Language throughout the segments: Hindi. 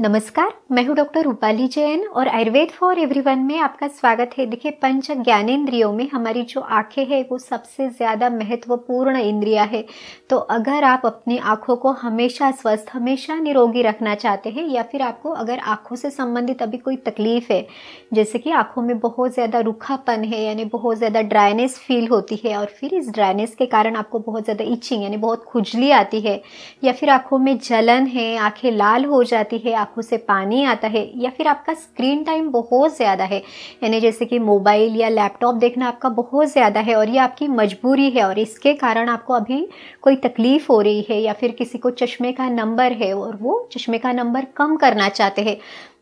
नमस्कार मैं हूँ डॉक्टर रूपाली जैन और आयुर्वेद फॉर एवरीवन में आपका स्वागत है देखिए पंच ज्ञानेन्द्रियों में हमारी जो आंखें हैं वो सबसे ज़्यादा महत्वपूर्ण इंद्रिया है तो अगर आप अपनी आंखों को हमेशा स्वस्थ हमेशा निरोगी रखना चाहते हैं या फिर आपको अगर आंखों से संबंधित अभी कोई तकलीफ है जैसे कि आँखों में बहुत ज़्यादा रूखापन है यानी बहुत ज़्यादा ड्राइनेस फील होती है और फिर इस ड्राइनेस के कारण आपको बहुत ज़्यादा इचिंग यानी बहुत खुजली आती है या फिर आँखों में जलन है आँखें लाल हो जाती है आंखों से पानी आता है या फिर आपका स्क्रीन टाइम बहुत ज़्यादा है यानी जैसे कि मोबाइल या लैपटॉप देखना आपका बहुत ज़्यादा है और ये आपकी मजबूरी है और इसके कारण आपको अभी कोई तकलीफ़ हो रही है या फिर किसी को चश्मे का नंबर है और वो चश्मे का नंबर कम करना चाहते हैं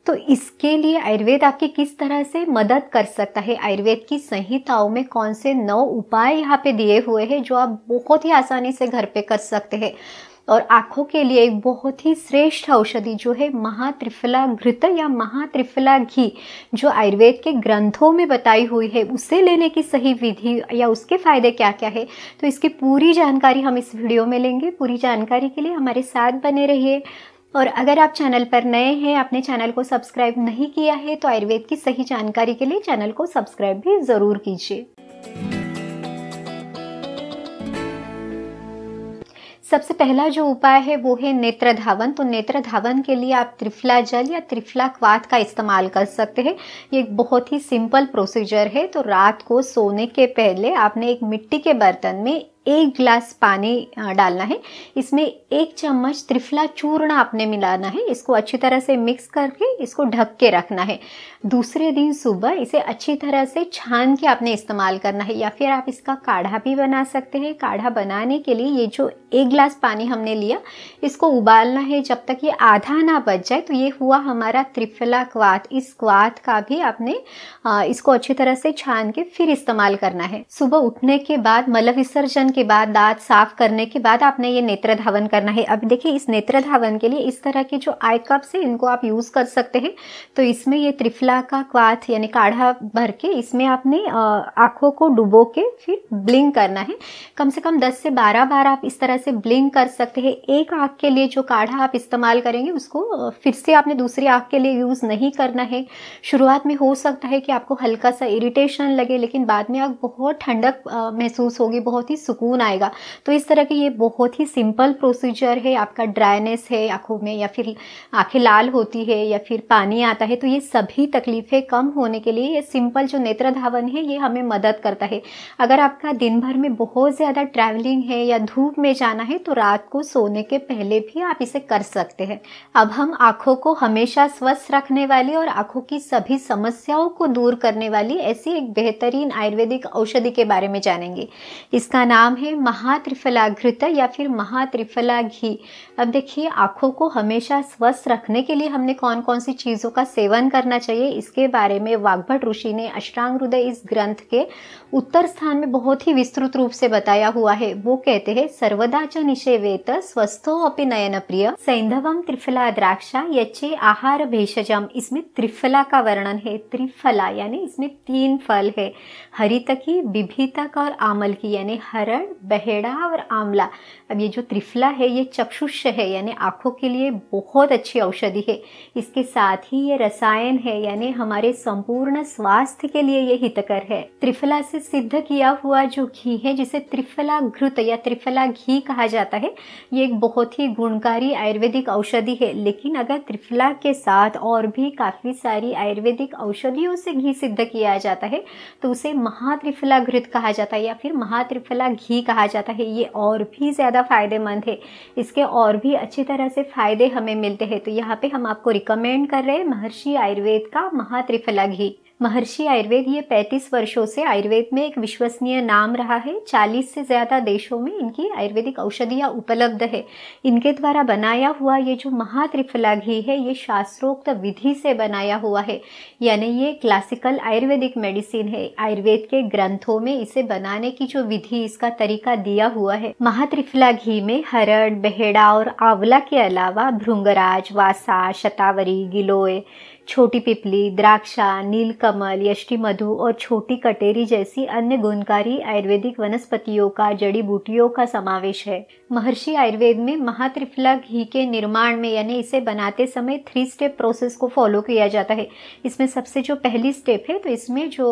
तो इसके लिए आयुर्वेद आपकी किस तरह से मदद कर सकता है आयुर्वेद की संहिताओं में कौन से नौ उपाय यहाँ पे दिए हुए हैं जो आप बहुत ही आसानी से घर पे कर सकते हैं और आँखों के लिए एक बहुत ही श्रेष्ठ औषधि जो है महात्रिफला घृत या महात्रिफला घी जो आयुर्वेद के ग्रंथों में बताई हुई है उसे लेने की सही विधि या उसके फ़ायदे क्या क्या है तो इसकी पूरी जानकारी हम इस वीडियो में लेंगे पूरी जानकारी के लिए हमारे साथ बने रहिए और अगर आप चैनल पर नए हैं आपने चैनल को सब्सक्राइब नहीं किया है तो आयुर्वेद की सही जानकारी के लिए चैनल को सब्सक्राइब भी ज़रूर कीजिए सबसे पहला जो उपाय है वो है नेत्र धावन तो नेत्र धावन के लिए आप त्रिफला जल या त्रिफला क्वाथ का इस्तेमाल कर सकते हैं ये एक बहुत ही सिंपल प्रोसीजर है तो रात को सोने के पहले आपने एक मिट्टी के बर्तन में एक ग्लास पानी डालना है इसमें एक चम्मच त्रिफला चूर्ण आपने मिलाना है इसको अच्छी तरह से मिक्स करके इसको ढक के रखना है दूसरे दिन सुबह इसे अच्छी तरह से छान के आपने इस्तेमाल करना है या फिर आप इसका काढ़ा भी बना सकते हैं काढ़ा बनाने के लिए ये जो एक ग्लास पानी हमने लिया इसको उबालना है जब तक ये आधा ना बच जाए तो ये हुआ हमारा त्रिफला क्वात इस क्वात का भी आपने इसको अच्छी तरह से छान के फिर इस्तेमाल करना है सुबह उठने के बाद मल विसर्जन स्नान के बाद दांत साफ करने के बाद आपने ये नेत्र धावन करना है अब देखिए इस नेत्र धावन के लिए इस तरह के जो आई कप्स है इनको आप यूज़ कर सकते हैं तो इसमें ये त्रिफला का क्वाथ यानी काढ़ा भर के इसमें आपने आंखों को डुबो के फिर ब्लिंक करना है कम से कम 10 से 12 बार आप इस तरह से ब्लिंक कर सकते हैं एक आँख के लिए जो काढ़ा आप इस्तेमाल करेंगे उसको फिर से आपने दूसरी आँख के लिए यूज़ नहीं करना है शुरुआत में हो सकता है कि आपको हल्का सा इरिटेशन लगे लेकिन बाद में आप बहुत ठंडक महसूस होगी बहुत ही सुकून सुकून आएगा तो इस तरह के ये बहुत ही सिंपल प्रोसीजर है आपका ड्राइनेस है आँखों में या फिर आँखें लाल होती है या फिर पानी आता है तो ये सभी तकलीफ़ें कम होने के लिए ये सिंपल जो नेत्र धावन है ये हमें मदद करता है अगर आपका दिन भर में बहुत ज़्यादा ट्रैवलिंग है या धूप में जाना है तो रात को सोने के पहले भी आप इसे कर सकते हैं अब हम आँखों को हमेशा स्वस्थ रखने वाली और आँखों की सभी समस्याओं को दूर करने वाली ऐसी एक बेहतरीन आयुर्वेदिक औषधि के बारे में जानेंगे इसका नाम नाम है महात्रिफलाघृत या फिर महात्रिफला घी अब देखिए आँखों को हमेशा स्वस्थ रखने के लिए हमने कौन कौन सी चीज़ों का सेवन करना चाहिए इसके बारे में वाग्भट ऋषि ने अष्टांग हृदय इस ग्रंथ के उत्तर स्थान में बहुत ही विस्तृत रूप से बताया हुआ है वो कहते हैं सर्वदा च निषेवेत स्वस्थो अपि नयन प्रिय सैंधवम त्रिफला द्राक्षा यचे आहार भेषजम इसमें त्रिफला का वर्णन है त्रिफला यानी इसमें तीन फल है हरितकी विभीतक और आमल की यानी हरा हिरण बहेड़ा और आंवला अब ये जो त्रिफला है ये चक्षुष है यानी आँखों के लिए बहुत अच्छी औषधि है इसके साथ ही ये रसायन है यानी हमारे संपूर्ण स्वास्थ्य के लिए ये हितकर है त्रिफला से सिद्ध किया हुआ जो घी है जिसे त्रिफला घृत या त्रिफला घी कहा जाता है ये एक बहुत ही गुणकारी आयुर्वेदिक औषधि है लेकिन अगर त्रिफला के साथ और भी काफ़ी सारी आयुर्वेदिक औषधियों से घी सिद्ध किया जाता है तो उसे महात्रिफला घृत कहा जाता है या फिर महात्रिफला घी घी कहा जाता है ये और भी ज़्यादा फ़ायदेमंद है इसके और भी अच्छी तरह से फ़ायदे हमें मिलते हैं तो यहाँ पे हम आपको रिकमेंड कर रहे हैं महर्षि आयुर्वेद का महात्रिफला घी महर्षि आयुर्वेद ये 35 वर्षों से आयुर्वेद में एक विश्वसनीय नाम रहा है 40 से ज़्यादा देशों में इनकी आयुर्वेदिक औषधियाँ उपलब्ध है इनके द्वारा बनाया हुआ ये जो महात्रिफला घी है ये शास्त्रोक्त विधि से बनाया हुआ है यानी ये क्लासिकल आयुर्वेदिक मेडिसिन है आयुर्वेद के ग्रंथों में इसे बनाने की जो विधि इसका तरीका दिया हुआ है महात्रिफला घी में हरड़ बेहड़ा और आंवला के अलावा भृंगराज वासा शतावरी गिलोय छोटी पिपली द्राक्षा नीलकमल यष्टिमधु और छोटी कटेरी जैसी अन्य गुणकारी आयुर्वेदिक वनस्पतियों का जड़ी बूटियों का समावेश है महर्षि आयुर्वेद में महात्रिफला घी के निर्माण में यानी इसे बनाते समय थ्री स्टेप प्रोसेस को फॉलो किया जाता है इसमें सबसे जो पहली स्टेप है तो इसमें जो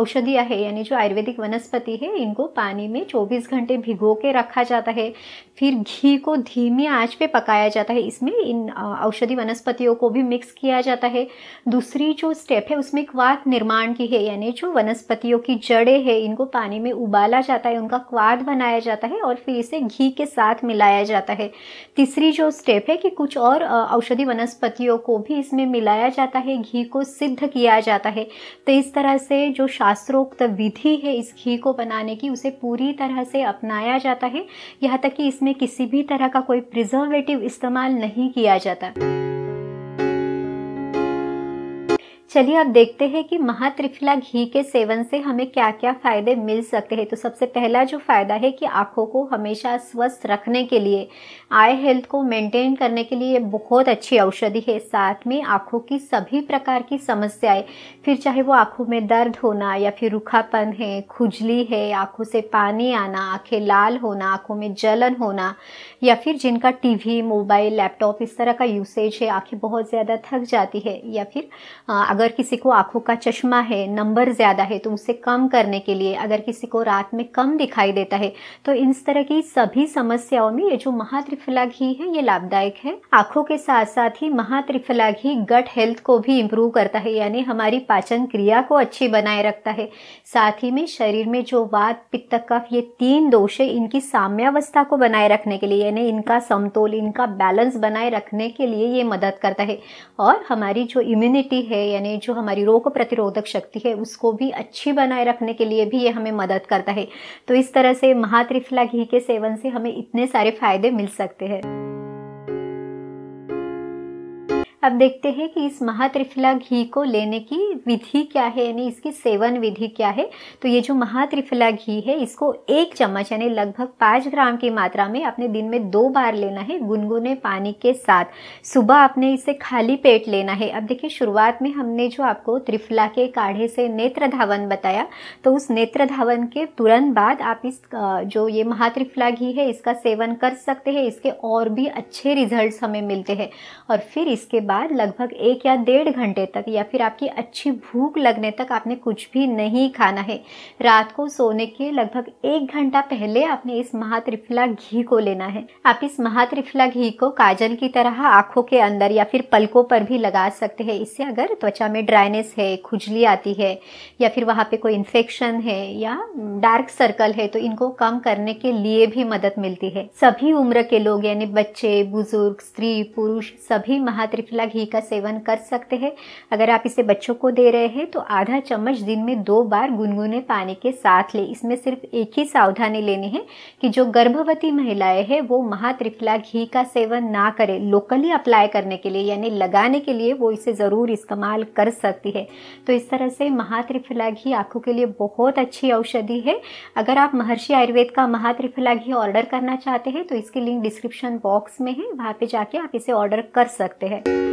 औषधियाँ है यानी जो आयुर्वेदिक वनस्पति है इनको पानी में चौबीस घंटे भिगो के रखा जाता है फिर घी को धीमी आंच पे पकाया जाता है इसमें इन औषधि वनस्पतियों को भी मिक्स किया जाता है दूसरी जो स्टेप है उसमें क्वाद निर्माण की है यानी जो वनस्पतियों की जड़ें हैं इनको पानी में उबाला जाता है उनका क्वाद बनाया जाता है और फिर इसे घी के साथ मिलाया जाता है तीसरी जो स्टेप है कि कुछ और औषधि वनस्पतियों को भी इसमें मिलाया जाता है घी को सिद्ध किया जाता है तो इस तरह से जो शास्त्रोक्त विधि है इस घी को बनाने की उसे पूरी तरह से अपनाया जाता है यहाँ तक कि इस इसमें किसी भी तरह का कोई प्रिजर्वेटिव इस्तेमाल नहीं किया जाता चलिए अब देखते हैं कि महात्रिफला घी के सेवन से हमें क्या क्या फ़ायदे मिल सकते हैं तो सबसे पहला जो फ़ायदा है कि आँखों को हमेशा स्वस्थ रखने के लिए आई हेल्थ को मेंटेन करने के लिए बहुत अच्छी औषधि है साथ में आँखों की सभी प्रकार की समस्याएं फिर चाहे वो आँखों में दर्द होना या फिर रूखापन है खुजली है आँखों से पानी आना आँखें लाल होना आँखों में जलन होना या फिर जिनका टीवी मोबाइल लैपटॉप इस तरह का यूसेज है आँखें बहुत ज़्यादा थक जाती है या फिर अगर अगर किसी को आंखों का चश्मा है नंबर ज़्यादा है तो उसे कम करने के लिए अगर किसी को रात में कम दिखाई देता है तो इस तरह की सभी समस्याओं में ये जो महात्रिफला घी है ये लाभदायक है आंखों के साथ साथ ही महात्रिफला घी गट हेल्थ को भी इम्प्रूव करता है यानी हमारी पाचन क्रिया को अच्छी बनाए रखता है साथ ही में शरीर में जो वात पित्त कफ ये तीन दोष है इनकी साम्यावस्था को बनाए रखने के लिए यानी इनका समतोल इनका बैलेंस बनाए रखने के लिए ये मदद करता है और हमारी जो इम्यूनिटी है यानी में जो हमारी रोग प्रतिरोधक शक्ति है उसको भी अच्छी बनाए रखने के लिए भी ये हमें मदद करता है तो इस तरह से महात्रिफला घी के सेवन से हमें इतने सारे फायदे मिल सकते हैं अब देखते हैं कि इस महात्रिफला घी को लेने की विधि क्या है यानी इसकी सेवन विधि क्या है तो ये जो महात्रिफला घी है इसको एक चम्मच यानी लगभग पाँच ग्राम की मात्रा में आपने दिन में दो बार लेना है गुनगुने पानी के साथ सुबह आपने इसे खाली पेट लेना है अब देखिए शुरुआत में हमने जो आपको त्रिफला के काढ़े से नेत्र धावन बताया तो उस नेत्र धावन के तुरंत बाद आप इस जो ये महात्रिफला घी है इसका सेवन कर सकते हैं इसके और भी अच्छे रिजल्ट हमें मिलते हैं और फिर इसके बाद बाद लगभग एक या डेढ़ घंटे तक या फिर आपकी अच्छी भूख लगने तक आपने कुछ भी नहीं खाना है रात को सोने के लगभग एक घंटा पहले आपने इस महात्रिफला घी को लेना है आप इस महात्रिफला घी को काजल की तरह आंखों के अंदर या फिर पलकों पर भी लगा सकते हैं इससे अगर त्वचा में ड्राइनेस है खुजली आती है या फिर वहाँ पे कोई इन्फेक्शन है या डार्क सर्कल है तो इनको कम करने के लिए भी मदद मिलती है सभी उम्र के लोग यानी बच्चे बुजुर्ग स्त्री पुरुष सभी महात्रिफला वाला घी का सेवन कर सकते हैं अगर आप इसे बच्चों को दे रहे हैं तो आधा चम्मच दिन में दो बार गुनगुने पानी के साथ ले इसमें सिर्फ एक ही सावधानी लेनी है कि जो गर्भवती महिलाएं हैं वो महात्रिफला घी का सेवन ना करें लोकली अप्लाई करने के लिए यानी लगाने के लिए वो इसे ज़रूर इस्तेमाल कर सकती है तो इस तरह से महात्रिफला घी आँखों के लिए बहुत अच्छी औषधि है अगर आप महर्षि आयुर्वेद का महात्रिफला घी ऑर्डर करना चाहते हैं तो इसकी लिंक डिस्क्रिप्शन बॉक्स में है वहाँ पे जाके आप इसे ऑर्डर कर सकते हैं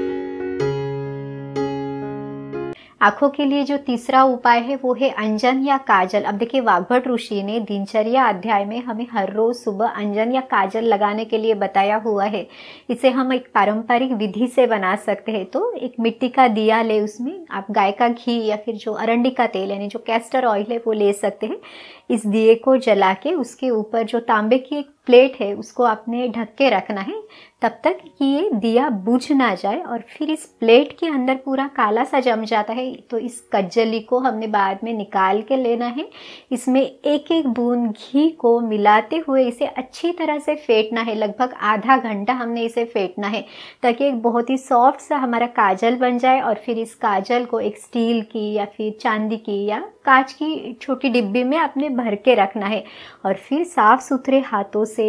आंखों के लिए जो तीसरा उपाय है वो है अंजन या काजल अब देखिए वाघभट ऋषि ने दिनचर्या अध्याय में हमें हर रोज सुबह अंजन या काजल लगाने के लिए बताया हुआ है इसे हम एक पारंपरिक विधि से बना सकते हैं तो एक मिट्टी का दिया ले उसमें आप गाय का घी या फिर जो अरंडी का तेल यानी जो कैस्टर ऑयल है वो ले सकते हैं इस दिए को जला के उसके ऊपर जो तांबे की एक प्लेट है उसको आपने ढक के रखना है तब तक कि ये दिया बुझ ना जाए और फिर इस प्लेट के अंदर पूरा काला सा जम जाता है तो इस कज्जली को हमने बाद में निकाल के लेना है इसमें एक एक बूंद घी को मिलाते हुए इसे अच्छी तरह से फेंटना है लगभग आधा घंटा हमने इसे फेंटना है ताकि एक बहुत ही सॉफ्ट सा हमारा काजल बन जाए और फिर इस काजल को एक स्टील की या फिर चांदी की या कांच की छोटी डिब्बी में आपने भर के रखना है और फिर साफ़ सुथरे हाथों से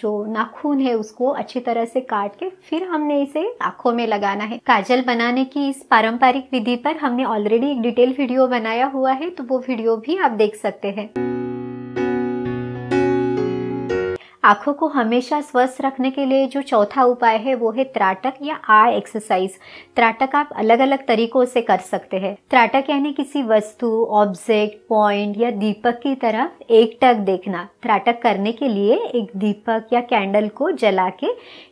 जो नाखून है उसको अच्छी तरह से काट के फिर हमने इसे आंखों में लगाना है काजल बनाने की इस पारंपरिक विधि पर हमने ऑलरेडी एक डिटेल वीडियो बनाया हुआ है तो वो वीडियो भी आप देख सकते हैं आँखों को हमेशा स्वस्थ रखने के लिए जो चौथा उपाय है वो है त्राटक या आई एक्सरसाइज त्राटक आप अलग अलग तरीकों से कर सकते हैं त्राटक यानी किसी वस्तु ऑब्जेक्ट पॉइंट या दीपक की तरफ एकटक देखना त्राटक करने के लिए एक दीपक या कैंडल को जला के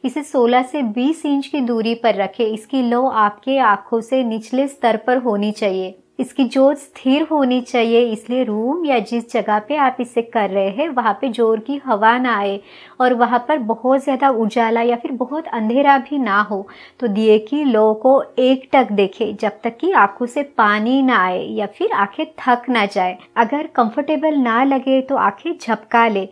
इसे 16 से 20 इंच की दूरी पर रखें इसकी लो आपके आँखों से निचले स्तर पर होनी चाहिए इसकी जोर स्थिर होनी चाहिए इसलिए रूम या जिस जगह पे आप इसे कर रहे हैं वहाँ पे जोर की हवा ना आए और वहाँ पर बहुत ज़्यादा उजाला या फिर बहुत अंधेरा भी ना हो तो दिए की लो को एकटक देखे जब तक कि आंखों से पानी ना आए या फिर आंखें थक ना जाए अगर कंफर्टेबल ना लगे तो आंखें झपका ले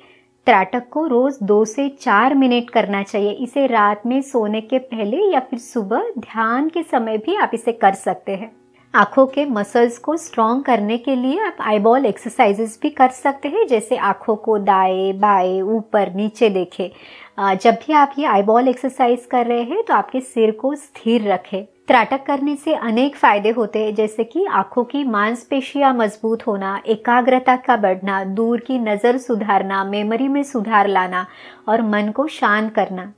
त्राटक को रोज दो से चार मिनट करना चाहिए इसे रात में सोने के पहले या फिर सुबह ध्यान के समय भी आप इसे कर सकते हैं आँखों के मसल्स को स्ट्रॉन्ग करने के लिए आप आईबॉल एक्सरसाइजेस भी कर सकते हैं जैसे आँखों को दाएं बाएं ऊपर नीचे देखें जब भी आप ये आईबॉल एक्सरसाइज कर रहे हैं तो आपके सिर को स्थिर रखें त्राटक करने से अनेक फायदे होते हैं जैसे कि आंखों की मांसपेशियां मजबूत होना एकाग्रता का बढ़ना दूर की नज़र सुधारना मेमोरी में सुधार लाना और मन को शांत करना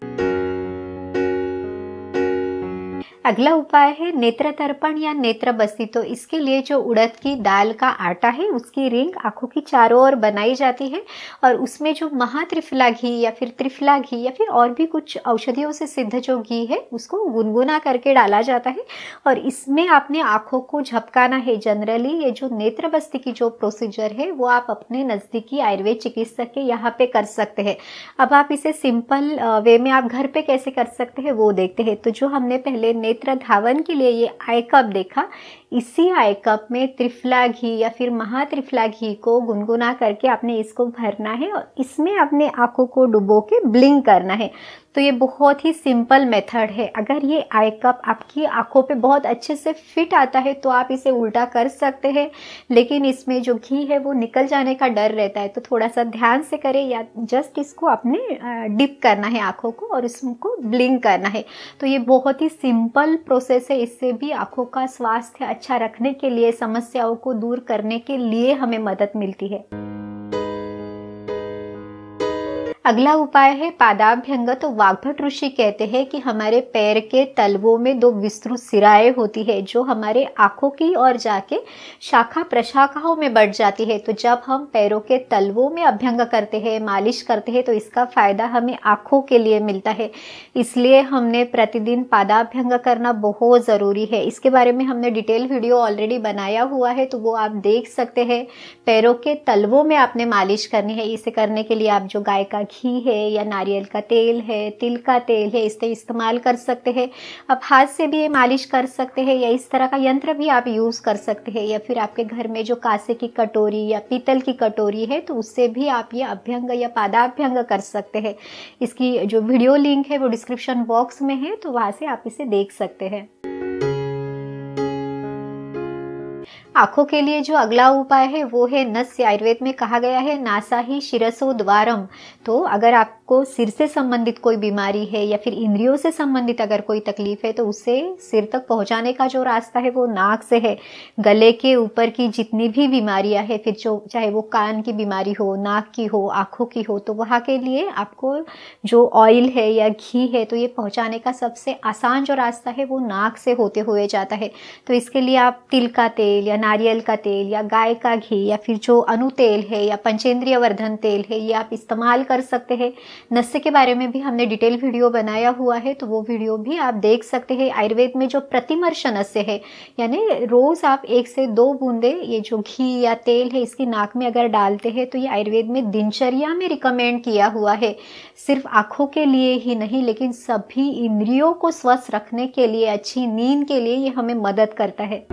अगला उपाय है नेत्र तर्पण या नेत्र बस्ती तो इसके लिए जो उड़द की दाल का आटा है उसकी रिंग आंखों की चारों ओर बनाई जाती है और उसमें जो महात्रिफला घी या फिर त्रिफला घी या फिर और भी कुछ औषधियों से सिद्ध जो घी है उसको गुनगुना करके डाला जाता है और इसमें आपने आंखों को झपकाना है जनरली ये जो नेत्र बस्ती की जो प्रोसीजर है वो आप अपने नज़दीकी आयुर्वेद चिकित्सक के यहाँ पे कर सकते हैं अब आप इसे सिंपल वे में आप घर पे कैसे कर सकते हैं वो देखते हैं तो जो हमने पहले नेत्र धावन के लिए ये आई कप देखा इसी आई कप में त्रिफला घी या फिर महा घी को गुनगुना करके आपने इसको भरना है और इसमें अपने आँखों को डुबो के ब्लिंक करना है तो ये बहुत ही सिंपल मेथड है अगर ये आई कप आपकी आंखों पे बहुत अच्छे से फिट आता है तो आप इसे उल्टा कर सकते हैं लेकिन इसमें जो घी है वो निकल जाने का डर रहता है तो थोड़ा सा ध्यान से करें या जस्ट इसको अपने डिप करना है आँखों को और इसको ब्लिंक करना है तो ये बहुत ही सिंपल प्रोसेस है इससे भी आँखों का स्वास्थ्य अच्छा रखने के लिए समस्याओं को दूर करने के लिए हमें मदद मिलती है अगला उपाय है पादाभ्यंग तो वाग्भट ऋषि कहते हैं कि हमारे पैर के तलवों में दो विस्तृत सिराए होती है जो हमारे आँखों की ओर जाके शाखा प्रशाखाओं में बढ़ जाती है तो जब हम पैरों के तलवों में अभ्यंग करते हैं मालिश करते हैं तो इसका फ़ायदा हमें आँखों के लिए मिलता है इसलिए हमने प्रतिदिन पादाभ्यंग करना बहुत ज़रूरी है इसके बारे में हमने डिटेल वीडियो ऑलरेडी बनाया हुआ है तो वो आप देख सकते हैं पैरों के तलवों में आपने मालिश करनी है इसे करने के लिए आप जो गाय का घी है या नारियल का तेल है तिल का तेल है इससे इस्तेमाल कर सकते हैं आप हाथ से भी ये मालिश कर सकते हैं या इस तरह का यंत्र भी आप यूज़ कर सकते हैं या फिर आपके घर में जो कांसे की कटोरी या पीतल की कटोरी है तो उससे भी आप ये अभ्यंग या पादाभ्यंग कर सकते हैं इसकी जो वीडियो लिंक है वो डिस्क्रिप्शन बॉक्स में है तो वहाँ से आप इसे देख सकते हैं आँखों के लिए जो अगला उपाय है वो है नस्य आयुर्वेद में कहा गया है नासा ही शिरसो द्वारम तो अगर आपको सिर से संबंधित कोई बीमारी है या फिर इंद्रियों से संबंधित अगर कोई तकलीफ है तो उसे सिर तक पहुंचाने का जो रास्ता है वो नाक से है गले के ऊपर की जितनी भी बीमारियां है फिर जो चाहे वो कान की बीमारी हो नाक की हो आँखों की हो तो वहाँ के लिए आपको जो ऑयल है या घी है तो ये पहुँचाने का सबसे आसान जो रास्ता है वो नाक से होते हुए जाता है तो इसके लिए आप तिल का तेल या नारियल का तेल या गाय का घी या फिर जो अनु तेल है या पंचेंद्रिय वर्धन तेल है ये आप इस्तेमाल कर कर सकते हैं नस्य के बारे में भी हमने डिटेल वीडियो बनाया हुआ है तो वो वीडियो भी आप देख सकते हैं आयुर्वेद में जो प्रतिमर्श नस्य है यानी रोज़ आप एक से दो बूंदे ये जो घी या तेल है इसकी नाक में अगर डालते हैं तो ये आयुर्वेद में दिनचर्या में रिकमेंड किया हुआ है सिर्फ आंखों के लिए ही नहीं लेकिन सभी इंद्रियों को स्वस्थ रखने के लिए अच्छी नींद के लिए ये हमें मदद करता है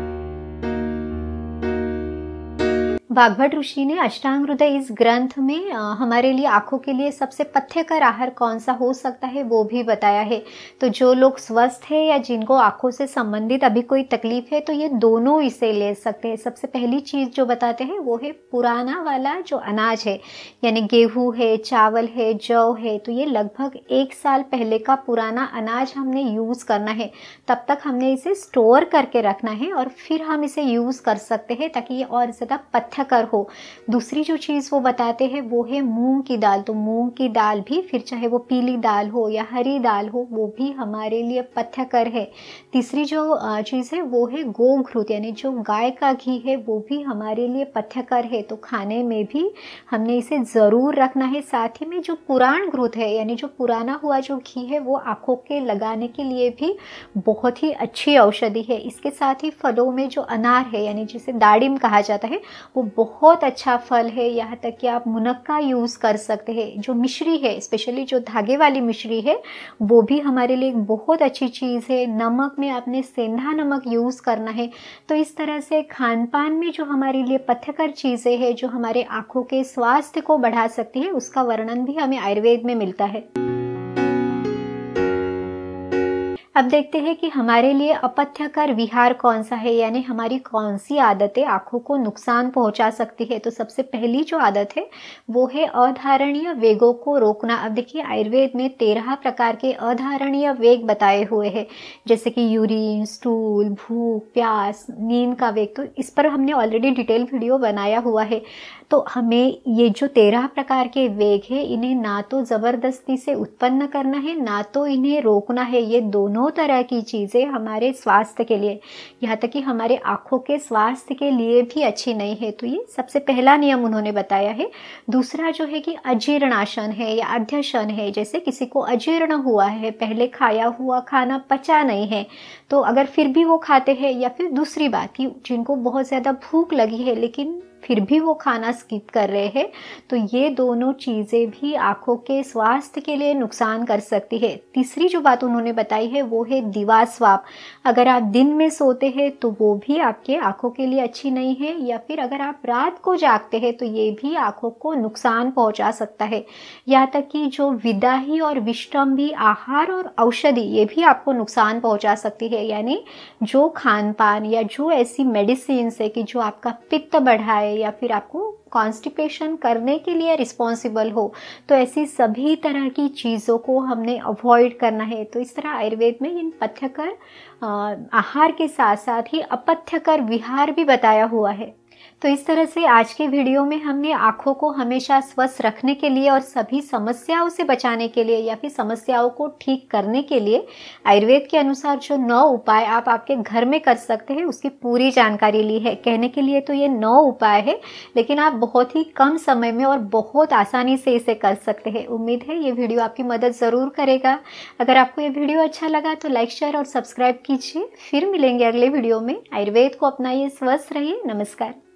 बागभट ऋषि ने अष्टांग हृदय इस ग्रंथ में हमारे लिए आँखों के लिए सबसे पथ्य आहार कौन सा हो सकता है वो भी बताया है तो जो लोग स्वस्थ है या जिनको आँखों से संबंधित अभी कोई तकलीफ है तो ये दोनों इसे ले सकते हैं सबसे पहली चीज़ जो बताते हैं वो है पुराना वाला जो अनाज है यानी गेहूँ है चावल है जौ है तो ये लगभग एक साल पहले का पुराना अनाज हमने यूज़ करना है तब तक हमने इसे स्टोर करके रखना है और फिर हम इसे यूज़ कर सकते हैं ताकि ये और ज़्यादा पथ्य शक्कर हो दूसरी जो चीज़ वो बताते हैं वो है मूंग की दाल तो मूंग की दाल भी फिर चाहे वो पीली दाल हो या हरी दाल हो वो भी हमारे लिए पथ्यकर है तीसरी जो चीज़ है वो है गोघृत यानी जो गाय का घी है वो भी हमारे लिए पथ्यकर है तो खाने में भी हमने इसे ज़रूर रखना है साथ ही में जो पुराण घृत है यानी जो पुराना हुआ जो घी है वो आँखों के लगाने के लिए भी बहुत ही अच्छी औषधि है इसके साथ ही फलों में जो अनार है यानी जिसे दाड़िम कहा जाता है वो बहुत अच्छा फल है यहाँ तक कि आप मुनक्का यूज़ कर सकते हैं जो मिश्री है स्पेशली जो धागे वाली मिश्री है वो भी हमारे लिए बहुत अच्छी चीज़ है नमक में आपने सेंधा नमक यूज़ करना है तो इस तरह से खान पान में जो हमारे लिए पथकर चीज़ें हैं जो हमारे आँखों के स्वास्थ्य को बढ़ा सकती है उसका वर्णन भी हमें आयुर्वेद में मिलता है अब देखते हैं कि हमारे लिए अपथ्यकर विहार कौन सा है यानी हमारी कौन सी आदतें आँखों को नुकसान पहुंचा सकती है तो सबसे पहली जो आदत है वो है अधारणीय वेगों को रोकना अब देखिए आयुर्वेद में तेरह प्रकार के अधारणीय वेग बताए हुए हैं जैसे कि यूरिन स्टूल भूख प्यास नींद का वेग तो इस पर हमने ऑलरेडी डिटेल वीडियो बनाया हुआ है तो हमें ये जो तेरह प्रकार के वेग है इन्हें ना तो ज़बरदस्ती से उत्पन्न करना है ना तो इन्हें रोकना है ये दोनों तरह की चीज़ें हमारे स्वास्थ्य के लिए यहाँ तक कि हमारे आँखों के स्वास्थ्य के लिए भी अच्छी नहीं है तो ये सबसे पहला नियम उन्होंने बताया है दूसरा जो है कि अजीर्णाशन है या अध्यशन है जैसे किसी को अजीर्ण हुआ है पहले खाया हुआ खाना पचा नहीं है तो अगर फिर भी वो खाते हैं या फिर दूसरी बात कि जिनको बहुत ज़्यादा भूख लगी है लेकिन फिर भी वो खाना स्किप कर रहे हैं तो ये दोनों चीज़ें भी आँखों के स्वास्थ्य के लिए नुकसान कर सकती है तीसरी जो बात उन्होंने बताई है वो है दिवा स्वाप अगर आप दिन में सोते हैं तो वो भी आपके आँखों के लिए अच्छी नहीं है या फिर अगर आप रात को जागते हैं तो ये भी आँखों को नुकसान पहुँचा सकता है यहाँ तक कि जो विदाही और विश्रम भी आहार और औषधि ये भी आपको नुकसान पहुँचा सकती है यानी जो खान पान या जो ऐसी मेडिसिन है कि जो आपका पित्त बढ़ाए है या फिर आपको कॉन्स्टिपेशन करने के लिए रिस्पॉन्सिबल हो तो ऐसी सभी तरह की चीज़ों को हमने अवॉइड करना है तो इस तरह आयुर्वेद में इन पथ्यकर आहार के साथ साथ ही अपथ्यकर विहार भी बताया हुआ है तो इस तरह से आज के वीडियो में हमने आँखों को हमेशा स्वस्थ रखने के लिए और सभी समस्याओं से बचाने के लिए या फिर समस्याओं को ठीक करने के लिए आयुर्वेद के अनुसार जो नौ उपाय आप आपके घर में कर सकते हैं उसकी पूरी जानकारी ली है कहने के लिए तो ये नौ उपाय है लेकिन आप बहुत ही कम समय में और बहुत आसानी से इसे कर सकते हैं उम्मीद है ये वीडियो आपकी मदद ज़रूर करेगा अगर आपको ये वीडियो अच्छा लगा तो लाइक शेयर और सब्सक्राइब कीजिए फिर मिलेंगे अगले वीडियो में आयुर्वेद को अपनाइए स्वस्थ रहिए नमस्कार